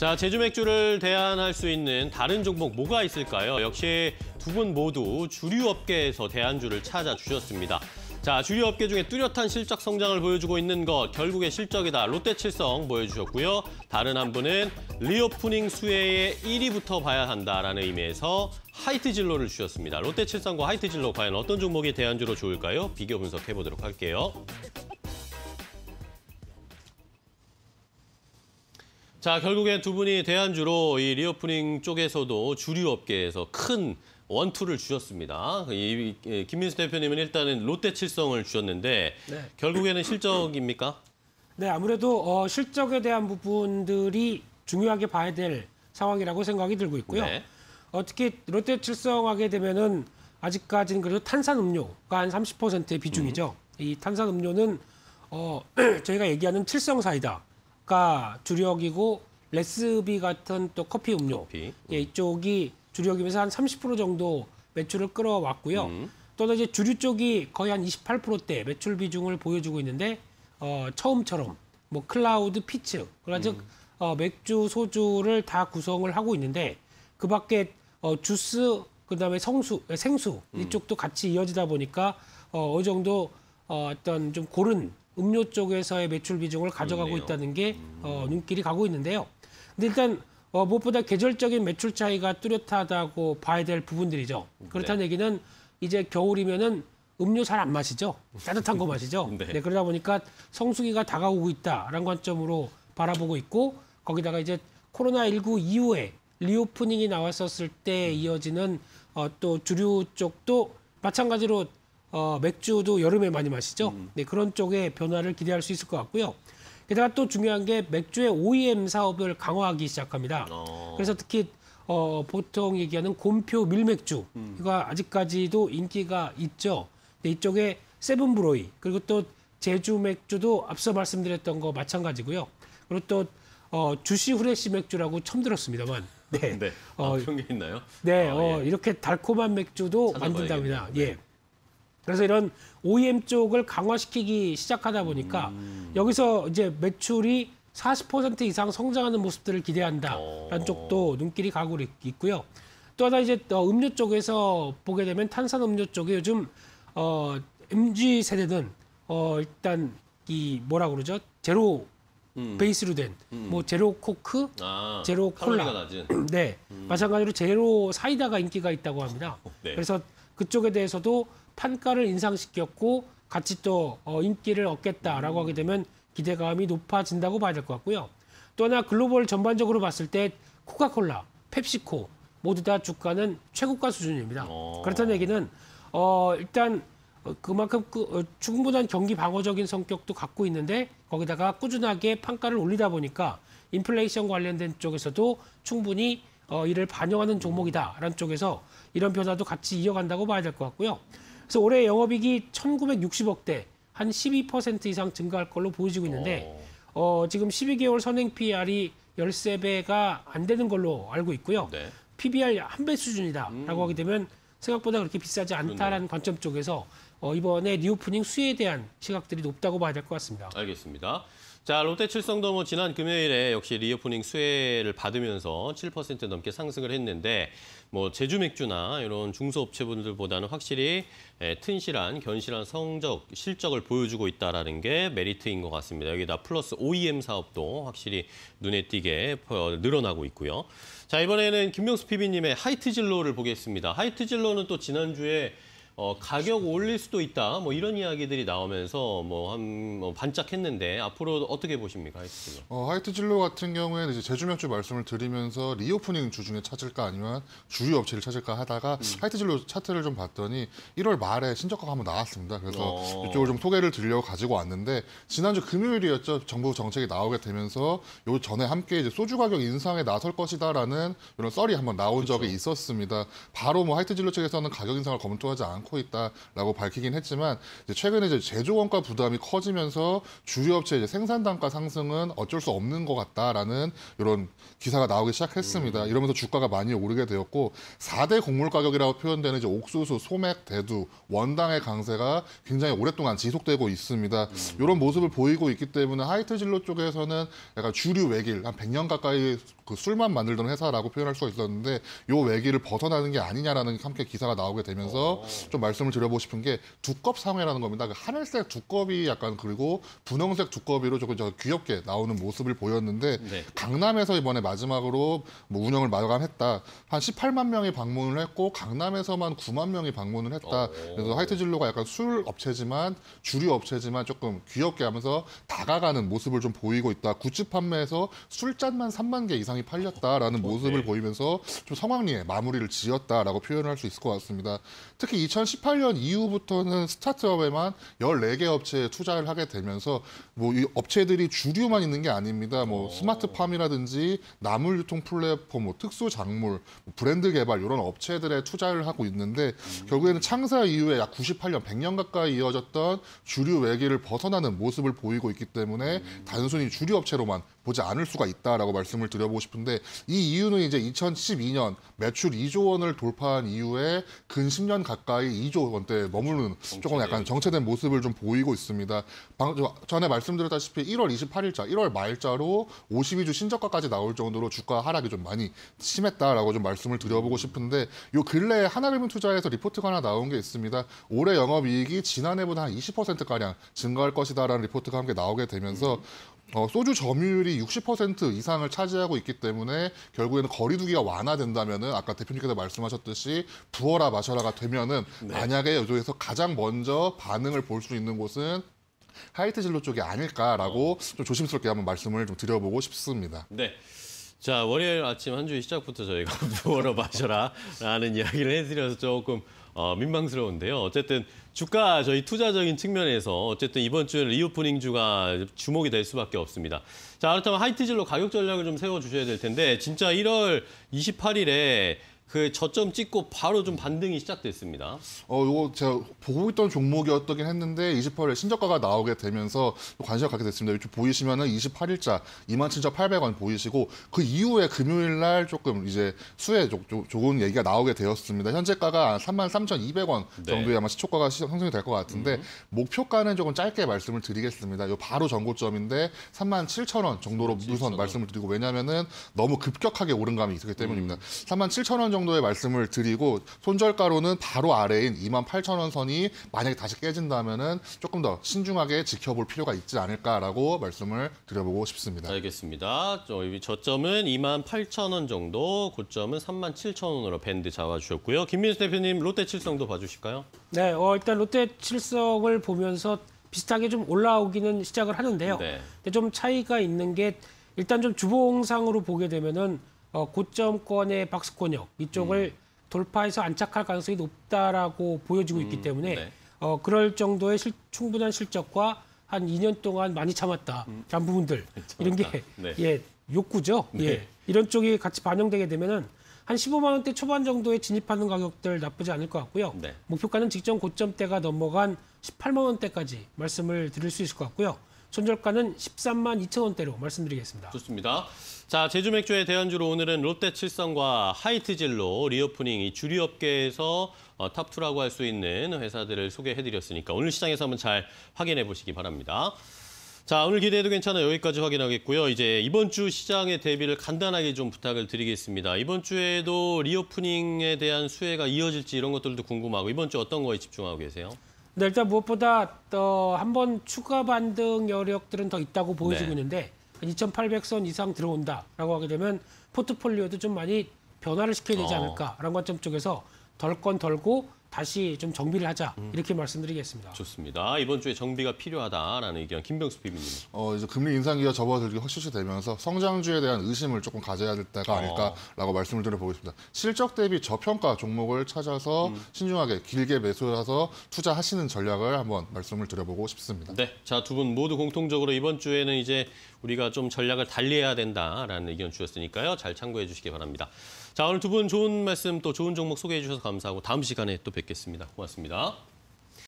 자, 제주 맥주를 대안할 수 있는 다른 종목 뭐가 있을까요? 역시 두 분 모두 주류업계에서 대안주를 찾아주셨습니다. 자, 주류업계 중에 뚜렷한 실적 성장을 보여주고 있는 것, 결국의 실적이다. 롯데칠성 보여주셨고요. 다른 한 분은 리오프닝 수혜의 1위부터 봐야 한다라는 의미에서 하이트진로를 주셨습니다. 롯데칠성과 하이트진로 과연 어떤 종목이 대안주로 좋을까요? 비교 분석해보도록 할게요. 자, 결국엔 두 분이 대안주로 이 리오프닝 쪽에서도 주류 업계에서 큰 원투를 주셨습니다. 이, 이, 예, 김민수 대표님은 일단은 롯데 칠성을 주셨는데 네. 결국에는 실적입니까? 네, 아무래도 어, 실적에 대한 부분들이 중요하게 봐야 될 상황이라고 생각이 들고 있고요. 네. 어, 떻게 롯데 칠성하게 되면은 아직까지는 그래도 탄산 음료가 한 30%의 비중이죠. 음. 이 탄산 음료는 어, 저희가 얘기하는 칠성 사이다. 가 주력이고 레스비 같은 또 커피 음료 커피. 음. 예, 이쪽이 주력이면서 한 30% 정도 매출을 끌어왔고요. 음. 또는 이제 주류 쪽이 거의 한 28%대 매출 비중을 보여주고 있는데 어, 처음처럼 뭐 클라우드, 피츠, 그러니 음. 즉 어, 맥주, 소주를 다 구성을 하고 있는데 그 밖에 어, 주스, 그다음에 성수, 예, 생수 음. 이쪽도 같이 이어지다 보니까 어, 어느 정도 어, 어떤 좀 고른 음료 쪽에서의 매출 비중을 가져가고 그네요 있다는 게 음. 어, 눈길이 가고 있는데요. 근데 일단 어, 무엇보다 계절적인 매출 차이가 뚜렷하다고 봐야 될 부분들이죠. 네. 그렇다는 네. 얘기는 이제 겨울이면은 음료 잘 안 마시죠. 따뜻한 거 마시죠. 네. 네, 그러다 보니까 성수기가 다가오고 있다라는 관점으로 바라보고 있고 거기다가 이제 코로나19 이후에 리오프닝이 나왔었을 때 음. 이어지는 어, 또 주류 쪽도 마찬가지로 어, 맥주도 여름에 많이 마시죠. 음. 네, 그런 쪽에 변화를 기대할 수 있을 것 같고요. 게다가 또 중요한 게 맥주의 OEM 사업을 강화하기 시작합니다. 어. 그래서 특히 어, 보통 얘기하는 곰표 밀맥주 음. 이거 아직까지도 인기가 있죠. 근 네, 이쪽에 세븐브로이 그리고 또 제주 맥주도 앞서 말씀드렸던 거 마찬가지고요. 그리고 또 어, 주시 후레쉬 맥주라고 처음 들었습니다만. 네. 네. 네. 어, 아, 그런 게 있나요? 네. 아, 어, 예. 이렇게 달콤한 맥주도 만든답니다. 네. 예. 그래서 이런 OEM 쪽을 강화시키기 시작하다 보니까 음. 여기서 이제 매출이 40% 이상 성장하는 모습들을 기대한다라는 어. 쪽도 눈길이 가고 있고요. 또 하나 이제 어, 음료 쪽에서 보게 되면 탄산 음료 쪽에 요즘 어 MG 세대는 어 일단 이 뭐라 그러죠? 제로 음. 베이스로 된뭐 음. 뭐 제로 코크, 아, 제로 콜라. 네. 음. 마찬가지로 제로 사이다가 인기가 있다고 합니다. 네. 그래서 그쪽에 대해서도 판가를 인상시켰고 같이 또 어, 인기를 얻겠다라고 하게 되면 기대감이 높아진다고 봐야 될 것 같고요. 또 하나 글로벌 전반적으로 봤을 때 코카콜라, 펩시코 모두 다 주가는 최고가 수준입니다. 오. 어. 그렇다는 얘기는 어, 일단 그만큼 그, 어, 충분한 경기 방어적인 성격도 갖고 있는데 거기다가 꾸준하게 판가를 올리다 보니까 인플레이션 관련된 쪽에서도 충분히 어, 이를 반영하는 종목이다라는 쪽에서 이런 변화도 같이 이어간다고 봐야 될 것 같고요. 그래서 올해 영업이익이 1,960억대 한 12% 이상 증가할 걸로 보여지고 있는데 어, 어 지금 12개월 선행 PR이 13배가 안 되는 걸로 알고 있고요. 네. PBR 한 배 수준이다라고 음. 하게 되면 생각보다 그렇게 비싸지 않다라는 관점 쪽에서 어, 이번에 리오프닝 수혜에 대한 시각들이 높다고 봐야 될 것 같습니다. 알겠습니다. 자, 롯데 칠성도 뭐 지난 금요일에 역시 리오프닝 수혜를 받으면서 7% 넘게 상승을 했는데 뭐 제주 맥주나 이런 중소업체분들보다는 확실히 예, 튼실한 견실한 성적 실적을 보여주고 있다라는 게 메리트인 것 같습니다. 여기다 플러스 OEM 사업도 확실히 눈에 띄게 늘어나고 있고요. 자 이번에는 김명수 PB님의 하이트 진로를 보겠습니다. 하이트 진로는 또 지난주에 어, 가격 올릴 수도 있다. 뭐 이런 이야기들이 나오면서 뭐한 뭐 반짝했는데 앞으로 어떻게 보십니까 하이트 진로? 어, 하이트 진로 같은 경우에는 이제 제주 명주 말씀을 드리면서 리오프닝 주중에 찾을까 아니면 주요 업체를 찾을까 하다가 음. 하이트 진로 차트를 좀 봤더니 1월 말에 신적가가 한번 나왔습니다. 그래서 어. 이쪽을 좀 소개를 드리려고 가지고 왔는데 지난주 금요일이었죠. 정부 정책이 나오게 되면서 요 전에 함께 이제 소주 가격 인상에 나설 것이다라는 이런 썰이 한번 나온 그쵸. 적이 있었습니다. 바로 뭐 하이트 진로 측에서는 가격 인상을 검토하지 않고 않고 있다라고 밝히긴 했지만 이제 최근에 이제 제조 원가 부담이 커지면서 주류 업체 이제 생산 단가 상승은 어쩔 수 없는 것 같다라는 이런 기사가 나오기 시작했습니다. 음. 이러면서 주가가 많이 오르게 되었고 4대 곡물 가격이라고 표현되는 이제 옥수수, 소맥, 대두, 원당의 강세가 굉장히 오랫동안 지속되고 있습니다. 음. 이런 모습을 보이고 있기 때문에 하이트 진로 쪽에서는 약간 주류 외길 한 100년 가까이 그 술만 만들던 회사라고 표현할 수가 있었는데 요 외길을 벗어나는 게 아니냐라는 함께 기사가 나오게 되면서 어. 좀 말씀을 드려보고 싶은 게 두껍 상회라는 겁니다. 그 하늘색 두꺼비 약간 그리고 분홍색 두꺼비로 조금 저 귀엽게 나오는 모습을 보였는데 네. 강남에서 이번에 마지막으로 뭐 운영을 마감했다. 한 18만 명이 방문을 했고 강남에서만 9만 명이 방문을 했다. 오. 어. 그래서 화이트 진로가 약간 술 업체지만 주류 업체지만 조금 귀엽게 하면서 다가가는 모습을 좀 보이고 있다. 굿즈 판매에서 술잔만 3만 개 이상이 팔렸다라는 어, 네. 모습을 네. 보이면서 좀 성황리에 마무리를 지었다라고 표현할 수 있을 것 같습니다. 특히 2 0 2018년 이후부터는 스타트업에만 14개 업체에 투자를 하게 되면서 뭐 이 업체들이 주류만 있는 게 아닙니다. 뭐 어. 스마트팜이라든지 나물 유통 플랫폼, 뭐 특수 작물, 뭐 브랜드 개발 이런 업체들에 투자를 하고 있는데 음. 결국에는 창사 이후에 약 98년, 100년 가까이 이어졌던 주류 외기를 벗어나는 모습을 보이고 있기 때문에 음. 단순히 주류 업체로만 보지 않을 수가 있다라고 말씀을 드려보고 싶은데 이 이유는 이제 2012년 매출 2조 원을 돌파한 이후에 근 10년 가까이 2조 원대 에 머무는 조금 약간 정체된 모습을 좀 보이고 있습니다. 방, 전에 말씀드렸다시피 1월 28일자, 1월 말자로 52주 신저가까지 나올 정도로 주가 하락이 좀 많이 심했다라고 좀 말씀을 드려보고 싶은데 요근래 하나금융투자에서 리포트가 하나 나온 게 있습니다. 올해 영업이익이 지난해보다 한 20%가량 증가할 것이다라는 리포트가 함께 나오게 되면서 어, 소주 점유율이 60% 이상을 차지하고 있기 때문에 결국에는 거리두기가 완화된다면은 아까 대표님께서 말씀하셨듯이 부어라 마셔라가 되면은 네. 만약에 여기에서 가장 먼저 반응을 볼 수 있는 곳은 하이트 진로 쪽이 아닐까라고 어. 좀 조심스럽게 한번 말씀을 좀 드려보고 싶습니다. 네. 자, 월요일 아침 한 주 시작부터 저희가 부어라 마셔라라는 이야기를 해드려서 조금 어, 민망스러운데요. 어쨌든 주가 저희 투자적인 측면에서 어쨌든 이번 주에 리오프닝 주가 주목이 될 수밖에 없습니다. 자, 그렇다면 하이티질로 가격 전략을 좀 세워주셔야 될 텐데 진짜 1월 28일에 그 저점 찍고 바로 좀 반등이 시작됐습니다. 어, 이거 제가 보고 있던 종목이었긴 했는데 28일 신저가가 나오게 되면서 관심을 갖게 됐습니다. 이쪽 보이시면은 28일자 27,800원 보이시고 그 이후에 금요일 날 조금 이제 수혜 조, 조, 얘기가 나오게 되었습니다. 현재가가 33,200원 정도에 네. 아마 시초가가 형성이 될 것 같은데 음. 목표가는 조금 짧게 말씀을 드리겠습니다. 요 바로 전고점인데 37,000원 정도로 우선 말씀을 드리고 왜냐면은 너무 급격하게 오른 감이 있기 때문입니다. 음. 37,000원 정도 정도의 말씀을 드리고 손절가로는 바로 아래인 28,000원 선이 만약에 다시 깨진다면은 조금 더 신중하게 지켜볼 필요가 있지 않을까라고 말씀을 드려보고 싶습니다. 알겠습니다. 저희 저점은 28,000원 정도, 고점은 37,000원으로 밴드 잡아주셨고요. 김민수 대표님 롯데 칠성도 봐주실까요? 네, 어, 일단 롯데 칠성을 보면서 비슷하게 좀 올라오기는 시작을 하는데요. 네. 근데 좀 차이가 있는 게 일단 좀 주봉상으로 보게 되면은 어, 고점권의 박스권역 이쪽을 음. 돌파해서 안착할 가능성이 높다라고 보여지고 있기 음, 때문에 네. 어, 그럴 정도의 실, 충분한 실적과 한 2년 동안 많이 참았다. 음. 란 부분들. 참았다. 이런 게 네. 예, 욕구죠. 네. 예. 이런 쪽이 같이 반영되게 되면은 한 15만 원대 초반 정도에 진입하는 가격들 나쁘지 않을 것 같고요. 네. 목표가는 직전 고점대가 넘어간 18만 원대까지 말씀을 드릴 수 있을 것 같고요. 손절가는 13만 2천 원대로 말씀드리겠습니다. 좋습니다. 자, 제주 맥주의 대안주로 오늘은 롯데 칠성과 하이트질로 리오프닝 이 주류업계에서 어, 탑2라고 할 수 있는 회사들을 소개해드렸으니까 오늘 시장에서 한번 잘 확인해 보시기 바랍니다. 자, 오늘 기대해도 괜찮아 요 여기까지 확인하겠고요. 이제 이번 주 시장의 대비를 간단하게 좀 부탁을 드리겠습니다. 이번 주에도 리오프닝에 대한 수혜가 이어질지 이런 것들도 궁금하고 이번 주 어떤 거에 집중하고 계세요? 근데 일단 무엇보다 또 한 번 추가 반등 여력들은 더 있다고 보여지고 네. 있는데 2,800선 이상 들어온다라고 하게 되면 포트폴리오도 좀 많이 변화를 시켜야 되지 어. 않을까라는 관점 쪽에서 덜 건 덜고 다시 좀 정비를 하자 음. 이렇게 말씀드리겠습니다. 좋습니다. 이번 주에 정비가 필요하다라는 의견 김병수 PB님. 어 이제 금리 인상기가 접어들기 확실시 되면서 성장주에 대한 의심을 조금 가져야 될 때가 어. 아닐까라고 어. 말씀을 드려보겠습니다. 실적 대비 저평가 종목을 찾아서 음. 신중하게 길게 매수해서 투자하시는 전략을 한번 말씀을 드려보고 싶습니다. 네, 자두 분 모두 공통적으로 이번 주에는 이제 우리가 좀 전략을 달리해야 된다라는 의견 주셨으니까요. 잘 참고해 주시기 바랍니다. 자, 오늘 두 분 좋은 말씀 또 좋은 종목 소개해 주셔서 감사하고 다음 시간에 또 뵙겠습니다. 고맙습니다.